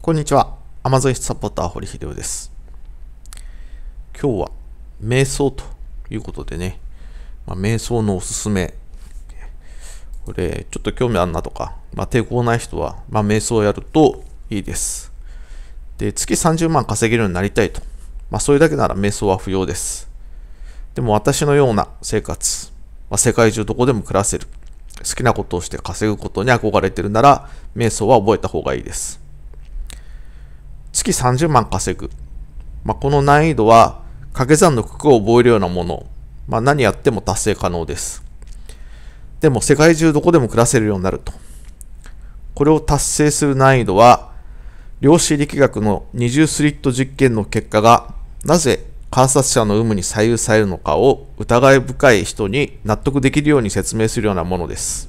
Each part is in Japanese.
こんにちは。アマゾンサポーター、堀秀夫です。今日は、瞑想ということでね、まあ、瞑想のおすすめ。これ、ちょっと興味あんなとか、まあ、抵抗ない人は、まあ、瞑想をやるといいです。で、月30万稼げるようになりたいと。まあ、それだけなら瞑想は不要です。でも、私のような生活、まあ、世界中どこでも暮らせる。好きなことをして稼ぐことに憧れてるなら、瞑想は覚えた方がいいです。月30万稼ぐ。まあ、この難易度は掛け算の句を覚えるようなもの。まあ、何やっても達成可能です。でも世界中どこでも暮らせるようになると。これを達成する難易度は、量子力学の二重スリット実験の結果がなぜ観察者の有無に左右されるのかを疑い深い人に納得できるように説明するようなものです。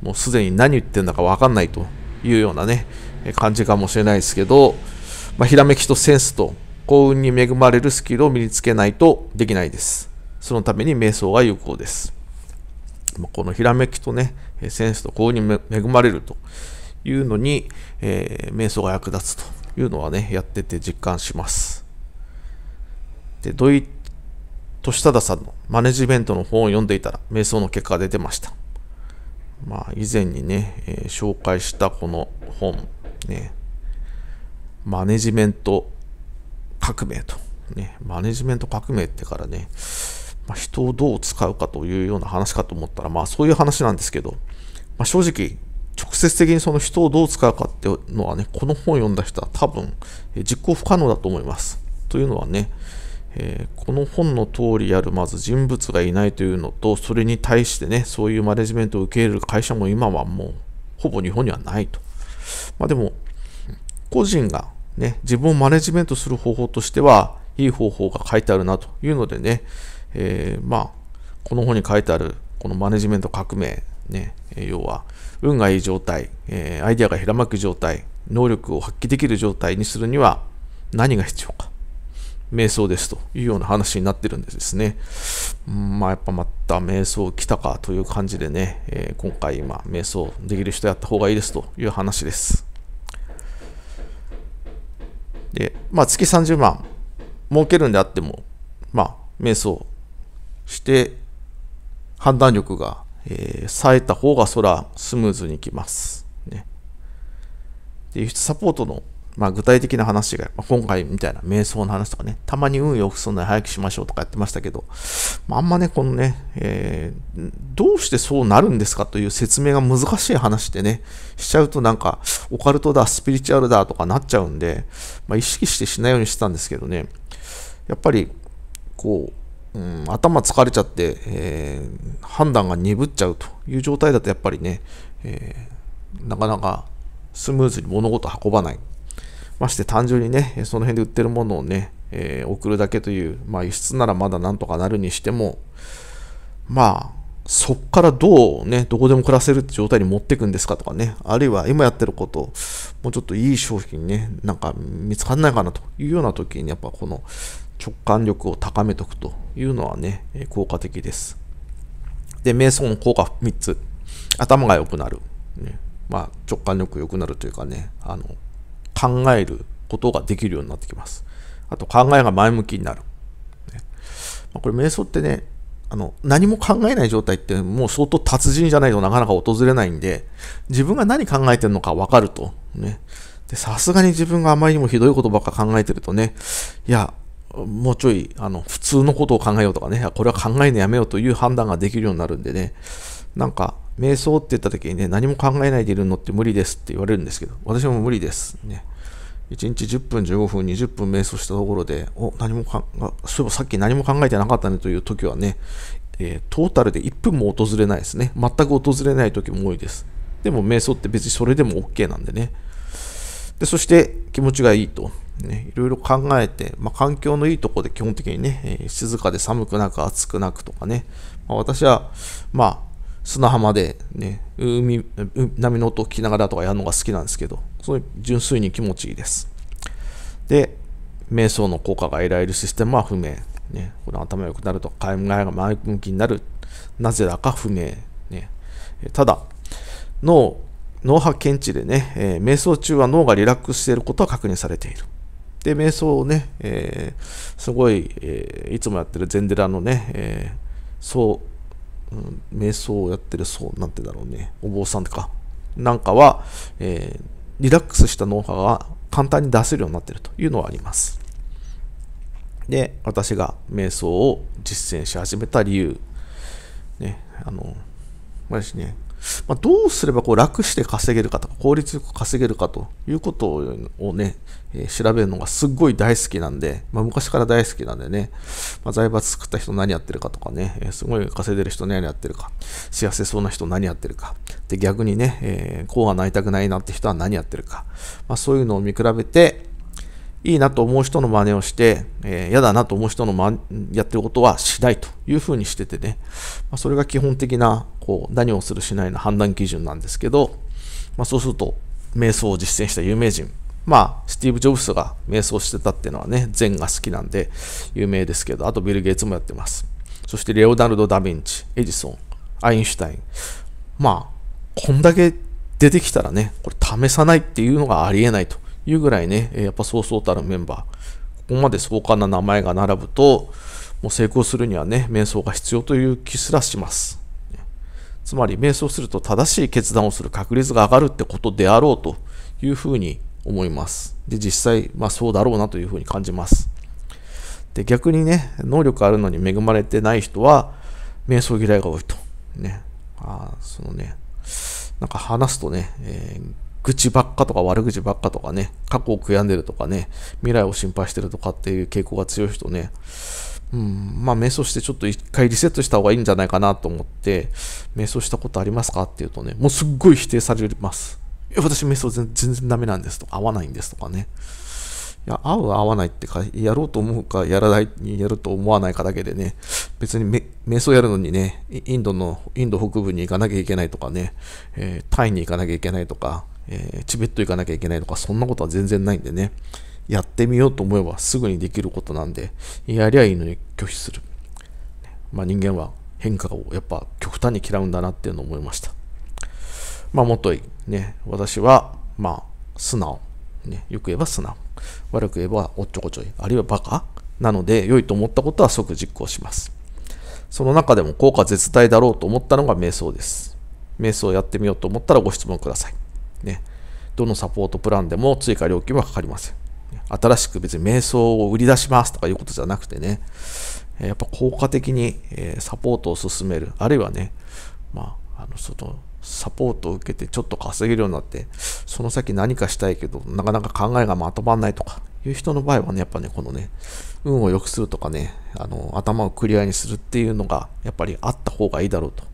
もうすでに何言ってんだかわかんないというようなね、感じかもしれないですけど、まあ、ひらめきとセンスと幸運に恵まれるスキルを身につけないとできないです。そのために瞑想が有効です。まあ、このひらめきとね、センスと幸運に恵まれるというのに、えー、瞑想が役立つというのはね、やってて実感します。で、土井利忠さんのマネジメントの本を読んでいたら、瞑想の結果が出てました。まあ、以前にね、えー、紹介したこの本、ね、マネジメント革命と、ね、マネジメント革命ってからね、まあ、人をどう使うかというような話かと思ったら、まあそういう話なんですけど、まあ、正直、直接的にその人をどう使うかっていうのはね、この本を読んだ人は多分、実行不可能だと思います。というのはね、えー、この本の通りあるまず人物がいないというのとそれに対してねそういうマネジメントを受け入れる会社も今はもうほぼ日本にはないと。まあ、でも個人がね自分をマネジメントする方法としてはいい方法が書いてあるなというのでね、えー、まあこの本に書いてあるこのマネジメント革命ね、要は運がいい状態、えー、アイデアがひらまく状態能力を発揮できる状態にするには何が必要か瞑想ですというような話になってるんですね。うん、まあやっぱまた瞑想来たかという感じでね、えー、今回今瞑想できる人やった方がいいですという話です。で、まあ月30万儲けるんであっても、まあ瞑想して判断力が、えー、冴えた方がそらスムーズにいきます。ね。で、輸出サポートのまあ、具体的な話が、まあ、今回みたいな瞑想の話とかね、たまに運良くすんのに早くしましょうとかやってましたけど、まあ、あんまね、このね、えー、どうしてそうなるんですかという説明が難しい話でね、しちゃうとなんか、オカルトだ、スピリチュアルだとかなっちゃうんで、まあ、意識してしないようにしてたんですけどね、やっぱり、こう、うん、頭疲れちゃって、えー、判断が鈍っちゃうという状態だとやっぱりね、えー、なかなかスムーズに物事運ばないまして単純にね、その辺で売ってるものをね、えー、送るだけという、まあ輸出ならまだなんとかなるにしても、まあ、そっからどうね、どこでも暮らせるって状態に持っていくんですかとかね、あるいは今やってること、もうちょっといい商品ね、なんか見つかんないかなというような時に、やっぱこの直感力を高めておくというのはね、効果的です。で、瞑想の効果3つ。頭が良くなる。ね、まあ、直感力良くなるというかね、あの、考えることができるようになってきます。あと考えが前向きになる。まこれ瞑想ってね、あの何も考えない状態ってもう相当達人じゃないとなかなか訪れないんで自分が何考えてるのかわかるとねさすがに自分があまりにもひどいことばっか考えてるとねいやもうちょいあの普通のことを考えようとかねこれは考えるのやめようという判断ができるようになるんでねなんか瞑想って言った時にね、何も考えないでいるのって無理ですって言われるんですけど、私も無理です。ね。1日10分、15分、20分瞑想したところで、お、何もかそういえばさっき何も考えてなかったねという時はね、えー、トータルで1分も訪れないですね。全く訪れない時も多いです。でも瞑想って別にそれでも OK なんでね。で、そして気持ちがいいと。ね、いろいろ考えて、まあ、環境のいいとこで基本的にね、えー、静かで寒くなく暑くなくとかね、まあ、私は、まあ、砂浜で、ね、海波の音を聞きながらとかやるのが好きなんですけどそう純粋に気持ちいいですで瞑想の効果が得られるシステムは不明、ね、この頭良くなると考えが前向きになるなぜだか不明、ね、ただ脳脳波検知でね、えー、瞑想中は脳がリラックスしていることは確認されているで瞑想をね、えー、すごい、えー、いつもやってる禅寺のね、えー、そううん、瞑想をやってるそう、なんてだろうね、お坊さんとか、なんかは、えー、リラックスした脳波が簡単に出せるようになってるというのはあります。で、私が瞑想を実践し始めた理由、ね、あの、私ね、まあ、どうすればこう楽して稼げるかとか効率よく稼げるかということをね、えー、調べるのがすっごい大好きなんで、まあ、昔から大好きなんでね、まあ、財閥作った人何やってるかとかね、えー、すごい稼いでる人何やってるか、幸せそうな人何やってるか、で逆にね、えー、こうはなりたくないなって人は何やってるか、まあ、そういうのを見比べて、いいなと思う人の真似をして、えー、嫌だなと思う人の、ま、やってることはしないというふうにしててね、まあ、それが基本的な、こう、何をするしないの判断基準なんですけど、まあ、そうすると、瞑想を実践した有名人、まあ、スティーブ・ジョブスが瞑想してたっていうのはね、禅が好きなんで有名ですけど、あとビル・ゲイツもやってます。そして、レオナルド・ダ・ヴィンチ、エジソン、アインシュタイン。まあ、こんだけ出てきたらね、これ試さないっていうのがありえないというぐらいね、やっぱそうそうたるメンバー、ここまで壮観な名前が並ぶと、もう成功するにはね、瞑想が必要という気すらします。つまり、瞑想すると正しい決断をする確率が上がるってことであろうというふうに思います。で、実際、まあそうだろうなというふうに感じます。で、逆にね、能力あるのに恵まれてない人は、瞑想嫌いが多いと。ね。あそのね、なんか話すとね、えー愚痴ばっかとか悪口ばっかとかね、過去を悔やんでるとかね、未来を心配してるとかっていう傾向が強い人ね、うん、まあ、瞑想してちょっと一回リセットした方がいいんじゃないかなと思って、瞑想したことありますかっていうとね、もうすっごい否定されます。いや、私瞑想全然ダメなんですとか、合わないんですとかね。いや、合う合わないってか、やろうと思うか、やらない、やると思わないかだけでね、別に瞑想やるのにね、インドの、インド北部に行かなきゃいけないとかね、えー、タイに行かなきゃいけないとか、えー、チベット行かなきゃいけないとか、そんなことは全然ないんでね、やってみようと思えばすぐにできることなんで、やりゃいいのに拒否する。まあ、人間は変化をやっぱ極端に嫌うんだなっていうのを思いました。まあ、もとい、ね、私は、まあ、素直。ね、よく言えば素直。悪く言えばおっちょこちょい。あるいはバカなので、良いと思ったことは即実行します。その中でも効果絶大だろうと思ったのが瞑想です。瞑想をやってみようと思ったらご質問ください。ね、どのサポートプランでも追加料金はかかりません。新しく別に瞑想を売り出しますとかいうことじゃなくてね、やっぱ効果的にサポートを進める、あるいはね、まあ、あのそのサポートを受けてちょっと稼げるようになって、その先何かしたいけど、なかなか考えがまとまらないとかいう人の場合はね、やっぱね、このね、運を良くするとかね、あの頭をクリアにするっていうのが、やっぱりあった方がいいだろうと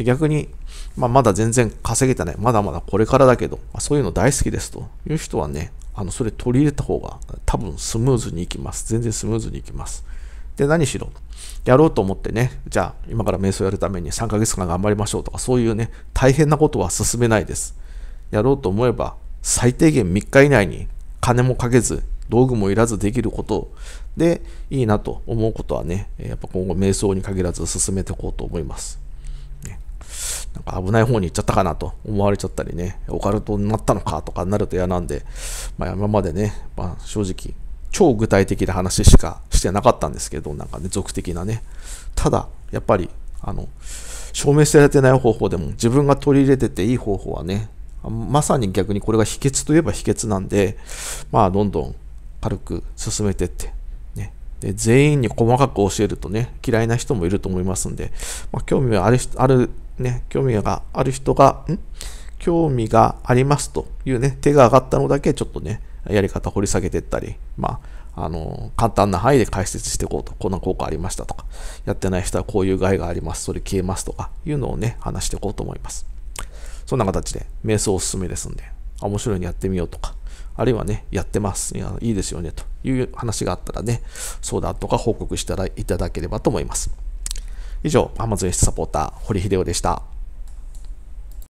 で逆に、まあ、まだ全然稼げてない、まだまだこれからだけど、まあ、そういうの大好きですという人はね、あのそれ取り入れた方が多分スムーズにいきます。全然スムーズにいきます。で、何しろ、やろうと思ってね、じゃあ今から瞑想やるために3ヶ月間頑張りましょうとか、そういうね、大変なことは進めないです。やろうと思えば、最低限3日以内に金もかけず、道具もいらずできることでいいなと思うことはね、やっぱ今後瞑想に限らず進めていこうと思います。なんか危ない方に行っちゃったかなと思われちゃったりね、オカルトになったのかとかになると嫌なんで、まあ、今までね、まあ、正直、超具体的な話しかしてなかったんですけど、なんかね、俗的なね。ただ、やっぱり、あの、証明されてない方法でも自分が取り入れてていい方法はね、まさに逆にこれが秘訣といえば秘訣なんで、まあ、どんどん軽く進めてって、で全員に細かく教えるとね、嫌いな人もいると思いますんで、まあ、興味がある人、ある、ね、興味がある人が、ん興味がありますというね、手が上がったのだけちょっとね、やり方掘り下げていったり、まあ、あの、簡単な範囲で解説していこうと、こんな効果ありましたとか、やってない人はこういう害があります、それ消えますとか、いうのをね、話していこうと思います。そんな形で、瞑想おすすめですんで、面白いのやってみようとか、あるいはね、やってます。いいいですよね、という話があったらね、そうだとか報告したらいただければと思います。以上、Amazon サポーター、堀秀夫でした。